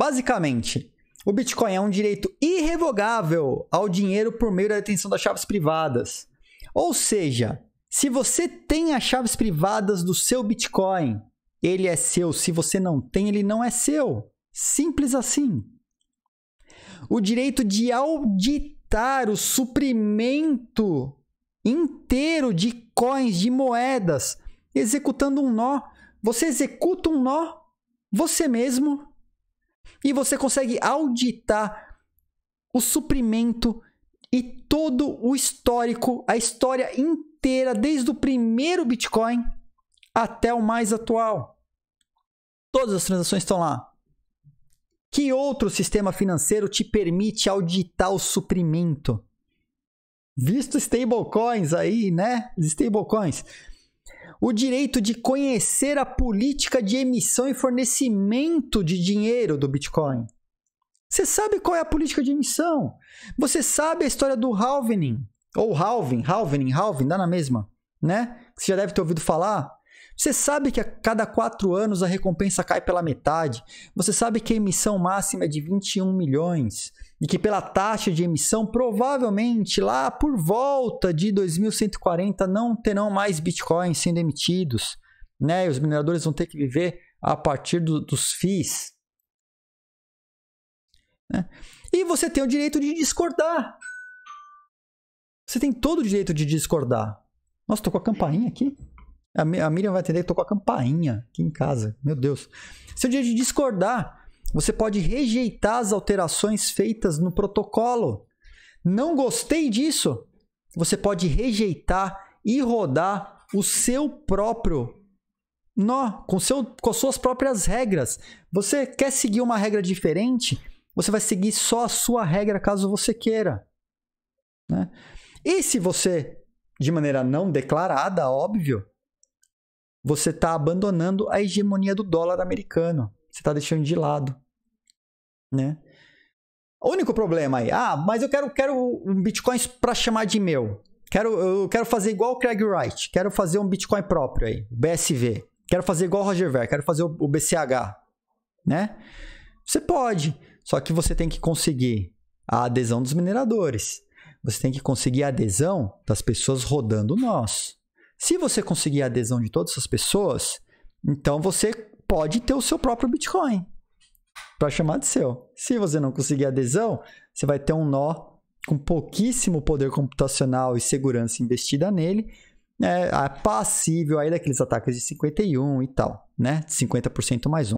Basicamente, o Bitcoin é um direito irrevogável ao dinheiro por meio da detenção das chaves privadas. Ou seja, se você tem as chaves privadas do seu Bitcoin, ele é seu. Se você não tem, ele não é seu. Simples assim. O direito de auditar o suprimento inteiro de coins, de moedas, executando um nó. Você executa um nó você mesmo e você consegue auditar o suprimento e todo o histórico, a história inteira, desde o primeiro Bitcoin até o mais atual. Todas as transações estão lá. Que outro sistema financeiro te permite auditar o suprimento? Visto stablecoins aí, né? Stablecoins o direito de conhecer a política de emissão e fornecimento de dinheiro do Bitcoin. Você sabe qual é a política de emissão? Você sabe a história do halvening ou halving, halvening, halving, dá na mesma, né? Você já deve ter ouvido falar. Você sabe que a cada quatro anos a recompensa cai pela metade. Você sabe que a emissão máxima é de 21 milhões e que pela taxa de emissão, provavelmente lá por volta de 2140 não terão mais bitcoins sendo emitidos. Né? E os mineradores vão ter que viver a partir do, dos FIIs. Né? E você tem o direito de discordar. Você tem todo o direito de discordar. Nossa, tô com a campainha aqui. A, Miriam vai entender que tocou a campainha aqui em casa. Meu Deus. Seu dia de discordar, você pode rejeitar as alterações feitas no protocolo. Não gostei disso. Você pode rejeitar e rodar o seu próprio nó, com, seu, com suas próprias regras. Você quer seguir uma regra diferente? Você vai seguir só a sua regra caso você queira. Né? E se você, de maneira não declarada, óbvio, você está abandonando a hegemonia do dólar americano. Você está deixando de lado. Né? O único problema aí, ah, mas eu quero, quero um Bitcoin para chamar de meu. Quero, eu quero fazer igual o Craig Wright. Quero fazer um Bitcoin próprio aí, BSV. Quero fazer igual o Roger Ver. Quero fazer o BCH, né? Você pode, só que você tem que conseguir a adesão dos mineradores. Você tem que conseguir a adesão das pessoas rodando nós. Se você conseguir a adesão de todas essas pessoas, então você pode ter o seu próprio Bitcoin para chamar de seu. Se você não conseguir adesão, você vai ter um nó com pouquíssimo poder computacional e segurança investida nele, é, é passível aí daqueles ataques de 51 e tal, né? 50% mais um.